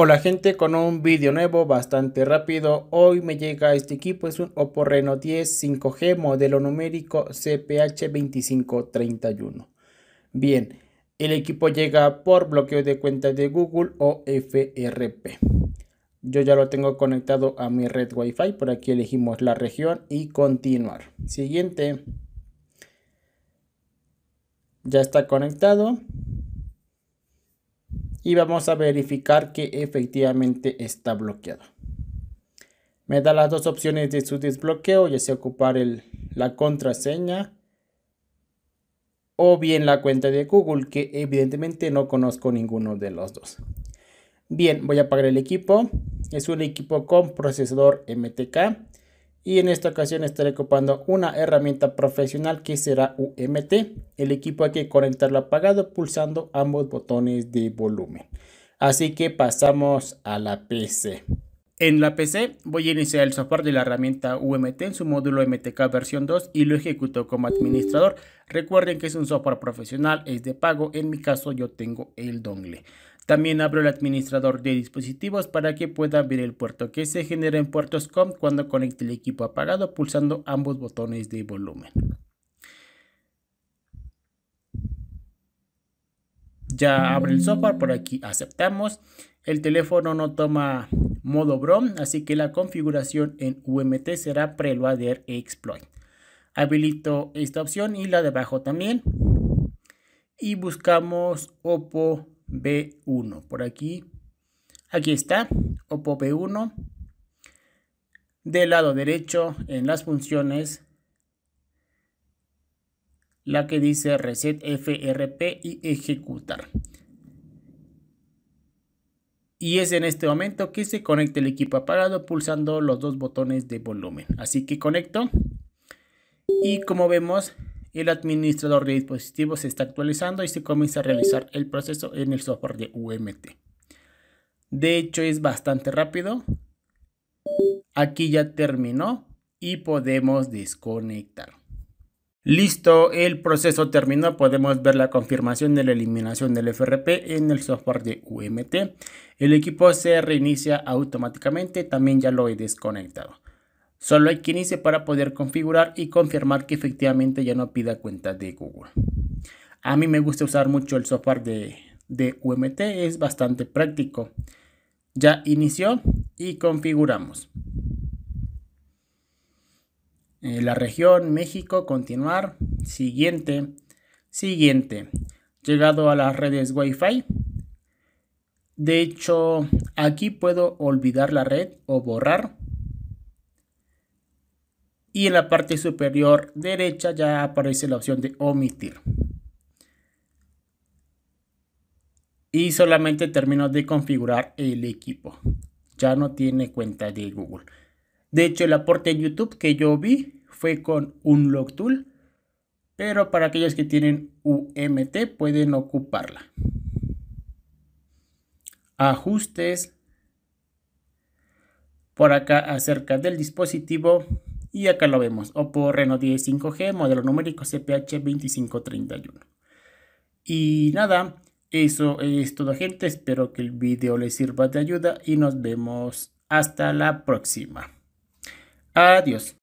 Hola gente, con un vídeo nuevo bastante rápido, hoy me llega este equipo, es un Oppo Reno 10 5G modelo numérico CPH2531. Bien, el equipo llega por bloqueo de cuenta de Google o FRP. Yo ya lo tengo conectado a mi red Wi-Fi, por aquí elegimos la región y continuar. Siguiente. Ya está conectado y vamos a verificar que efectivamente está bloqueado. Me da las dos opciones de su desbloqueo, ya sea ocupar la contraseña o bien la cuenta de Google, que evidentemente no conozco ninguno de los dos. Bien, voy a apagar el equipo. Es un equipo con procesador MTK y en esta ocasión estaré ocupando una herramienta profesional que será UMT. El equipo hay que conectarlo apagado pulsando ambos botones de volumen. Así que pasamos a la PC. En la PC voy a iniciar el software de la herramienta UMT en su módulo MTK versión 2 y lo ejecuto como administrador. Recuerden que es un software profesional, es de pago, en mi caso yo tengo el dongle. También abro el administrador de dispositivos para que pueda ver el puerto que se genera en puertos COM cuando conecte el equipo apagado pulsando ambos botones de volumen. Ya abre el software, por aquí aceptamos. El teléfono no toma modo BROM, así que la configuración en UMT será Preloader Exploit. Habilito esta opción y la de abajo también. Y buscamos OPPO B1. Por aquí, aquí está, OPO B1. Del lado derecho, en las funciones, la que dice reset FRP y ejecutar. Y es en este momento que se conecta el equipo apagado pulsando los dos botones de volumen. Así que conecto. Y como vemos, el administrador de dispositivos se está actualizando y se comienza a realizar el proceso en el software de UMT. De hecho, es bastante rápido. Aquí ya terminó y podemos desconectar. Listo, el proceso terminó. Podemos ver la confirmación de la eliminación del FRP en el software de UMT. El equipo se reinicia automáticamente. También ya lo he desconectado. Solo hay que iniciar para poder configurar y confirmar que efectivamente ya no pida cuenta de Google. A mí me gusta usar mucho el software de, UMT, es bastante práctico. Ya inició y configuramos. Eh, la región, México, continuar. Siguiente, siguiente. Llegado a las redes Wi-Fi. De hecho, aquí puedo olvidar la red o borrar y en la parte superior derecha ya aparece la opción de omitir. Y solamente termino de configurar el equipo. Ya no tiene cuenta de Google. De hecho, el aporte en YouTube que yo vi fue con un log tool. Pero para aquellos que tienen UMT pueden ocuparla. Ajustes. Por acá acerca del dispositivo y acá lo vemos, Oppo Reno 10 5G, modelo numérico CPH2531. Y nada, eso es todo gente, espero que el video les sirva de ayuda y nos vemos hasta la próxima. Adiós.